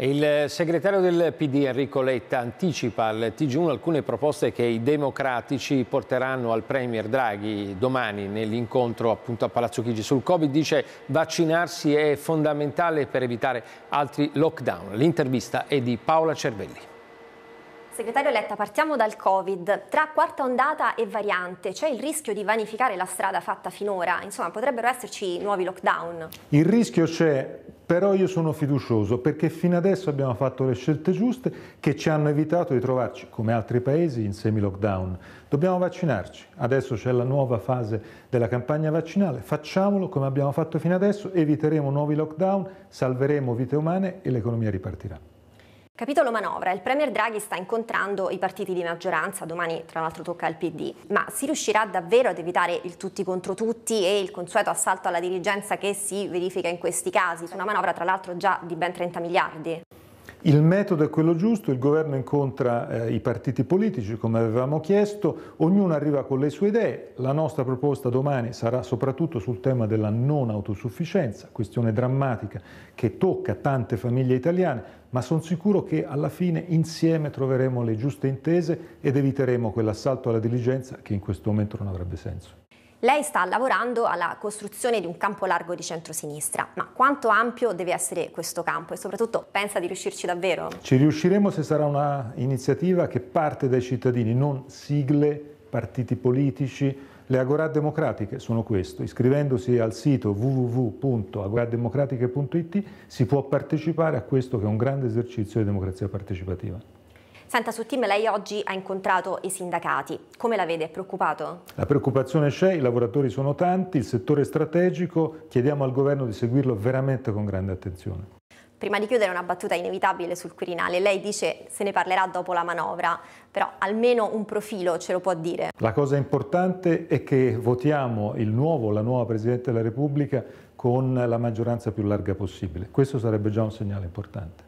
Il segretario del PD Enrico Letta anticipa al TG1 alcune proposte che i democratici porteranno al Premier Draghi domani nell'incontro appunto a Palazzo Chigi. Sul Covid dice vaccinarsi è fondamentale per evitare altri lockdown. L'intervista è di Paola Cervelli. Segretario Letta, partiamo dal Covid. Tra quarta ondata e variante c'è il rischio di vanificare la strada fatta finora? Insomma, potrebbero esserci nuovi lockdown? Il rischio c'è però io sono fiducioso perché fino adesso abbiamo fatto le scelte giuste che ci hanno evitato di trovarci, come altri paesi, in semi-lockdown. Dobbiamo vaccinarci, adesso c'è la nuova fase della campagna vaccinale, facciamolo come abbiamo fatto fino adesso, eviteremo nuovi lockdown, salveremo vite umane e l'economia ripartirà. Capitolo manovra. Il Premier Draghi sta incontrando i partiti di maggioranza, domani tra l'altro tocca al PD, ma si riuscirà davvero ad evitare il tutti contro tutti e il consueto assalto alla dirigenza che si verifica in questi casi, su una manovra tra l'altro già di ben 30 miliardi? Il metodo è quello giusto, il governo incontra eh, i partiti politici come avevamo chiesto, ognuno arriva con le sue idee, la nostra proposta domani sarà soprattutto sul tema della non autosufficienza, questione drammatica che tocca tante famiglie italiane, ma sono sicuro che alla fine insieme troveremo le giuste intese ed eviteremo quell'assalto alla diligenza che in questo momento non avrebbe senso. Lei sta lavorando alla costruzione di un campo largo di centrosinistra, ma quanto ampio deve essere questo campo e soprattutto pensa di riuscirci davvero? Ci riusciremo se sarà un'iniziativa che parte dai cittadini, non sigle, partiti politici, le agorà democratiche sono questo. Iscrivendosi al sito www.agorademocratiche.it si può partecipare a questo che è un grande esercizio di democrazia partecipativa. Santa Suttim, lei oggi ha incontrato i sindacati. Come la vede? È preoccupato? La preoccupazione c'è, i lavoratori sono tanti, il settore è strategico, chiediamo al governo di seguirlo veramente con grande attenzione. Prima di chiudere una battuta inevitabile sul Quirinale, lei dice se ne parlerà dopo la manovra, però almeno un profilo ce lo può dire. La cosa importante è che votiamo il nuovo, la nuova Presidente della Repubblica con la maggioranza più larga possibile. Questo sarebbe già un segnale importante.